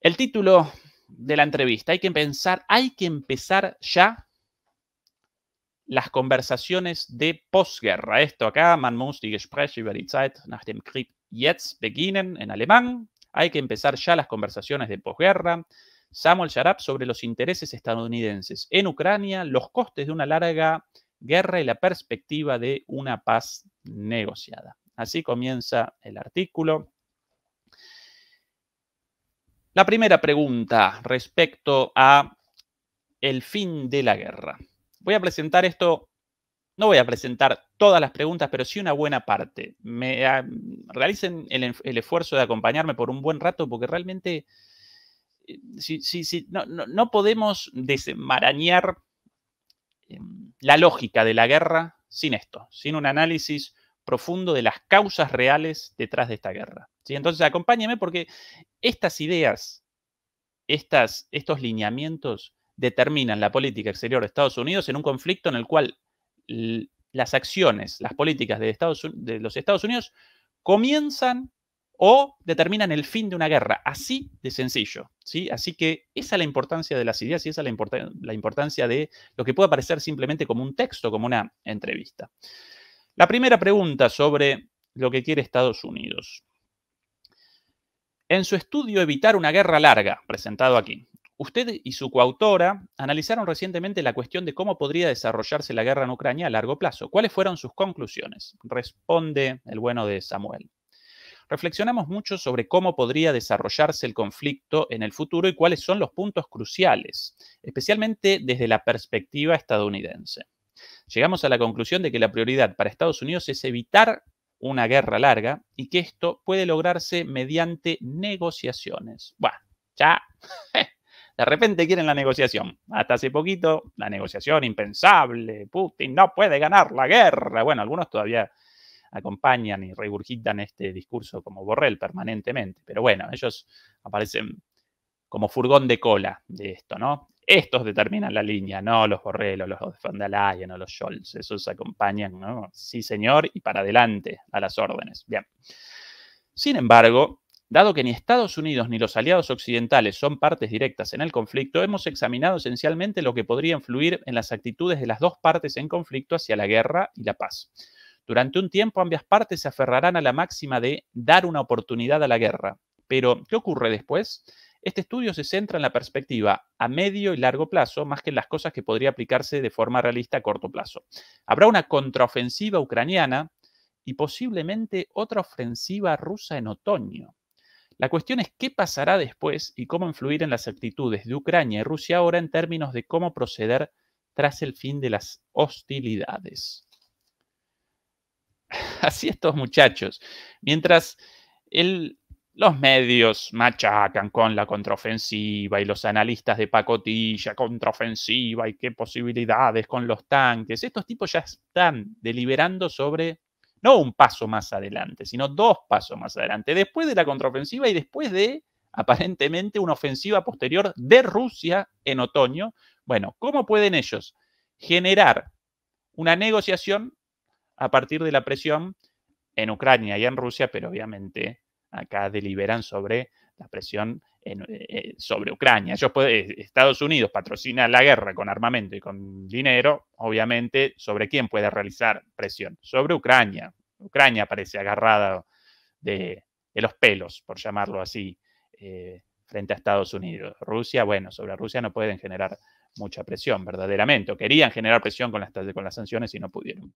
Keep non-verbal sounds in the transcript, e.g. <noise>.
El título de la entrevista, hay que pensar, hay que empezar ya las conversaciones de posguerra. Esto acá, man muss die Gespräche über die Zeit nach dem Krieg jetzt beginnen en alemán. Hay que empezar ya las conversaciones de posguerra. Samuel Sharap sobre los intereses estadounidenses en Ucrania, los costes de una larga guerra y la perspectiva de una paz negociada. Así comienza el artículo. La primera pregunta respecto a el fin de la guerra. Voy a presentar esto, no voy a presentar todas las preguntas, pero sí una buena parte. Me, ah, realicen el, esfuerzo de acompañarme por un buen rato porque realmente eh, no, podemos desmarañar em, la lógica de la guerra sin esto, sin un análisis profundo de las causas reales detrás de esta guerra. ¿sí? Entonces acompáñame porque estas ideas, estas, estos lineamientos determinan la política exterior de Estados Unidos en un conflicto en el cual las acciones, las políticas de, los Estados Unidos comienzan o determinan el fin de una guerra, así de sencillo. ¿sí? Así que esa es la importancia de las ideas y esa es la, la importancia de lo que puede parecer simplemente como un texto, como una entrevista. La primera pregunta sobre lo que quiere Estados Unidos. En su estudio Evitar una guerra larga, presentado aquí, usted y su coautora analizaron recientemente la cuestión de cómo podría desarrollarse la guerra en Ucrania a largo plazo. ¿Cuáles fueron sus conclusiones? Responde el bueno de Samuel. Reflexionamos mucho sobre cómo podría desarrollarse el conflicto en el futuro y cuáles son los puntos cruciales, especialmente desde la perspectiva estadounidense llegamos a la conclusión de que la prioridad para Estados Unidos es evitar una guerra larga y que esto puede lograrse mediante negociaciones. Bueno, ya. <laughs> De repente quieren la negociación. Hasta hace poquito, la negociación impensable. Putin no puede ganar la guerra. Bueno, algunos todavía acompañan y regurgitan este discurso como Borrell permanentemente. Pero bueno, ellos aparecen como furgón de cola de esto, ¿no? Estos determinan la línea, no los Borrellos, los von der Leyen o los Scholz. Esos acompañan, ¿no? Sí, señor, y para adelante, a las órdenes. Bien. Sin embargo, dado que ni Estados Unidos ni los aliados occidentales son partes directas en el conflicto, hemos examinado esencialmente lo que podría influir en las actitudes de las dos partes en conflicto hacia la guerra y la paz. Durante un tiempo ambas partes se aferrarán a la máxima de dar una oportunidad a la guerra. Pero, ¿qué ocurre después? Este estudio se centra en la perspectiva a medio y largo plazo, más que en las cosas que podría aplicarse de forma realista a corto plazo. Habrá una contraofensiva ucraniana y posiblemente otra ofensiva rusa en otoño. La cuestión es qué pasará después y cómo influir en las actitudes de Ucrania y Rusia ahora en términos de cómo proceder tras el fin de las hostilidades. <laughs> Así estos muchachos. Mientras el los medios machacan con la contraofensiva y los analistas de pacotilla, contraofensiva y qué posibilidades con los tanques. Estos tipos ya están deliberando sobre, no un paso más adelante, sino dos pasos más adelante, después de la contraofensiva y después de, aparentemente, una ofensiva posterior de Rusia en otoño. Bueno, ¿cómo pueden ellos generar una negociación a partir de la presión en Ucrania y en Rusia, pero obviamente acá deliberan sobre la presión eh, sobre Ucrania. Ellos eh, Estados Unidos patrocina la guerra con armamento y con dinero, obviamente, ¿sobre quién puede realizar presión? Sobre Ucrania. Ucrania parece agarrada de, los pelos, por llamarlo así, eh, frente a Estados Unidos. Rusia, bueno, sobre Rusia no pueden generar mucha presión verdaderamente, o querían generar presión con las sanciones y no pudieron.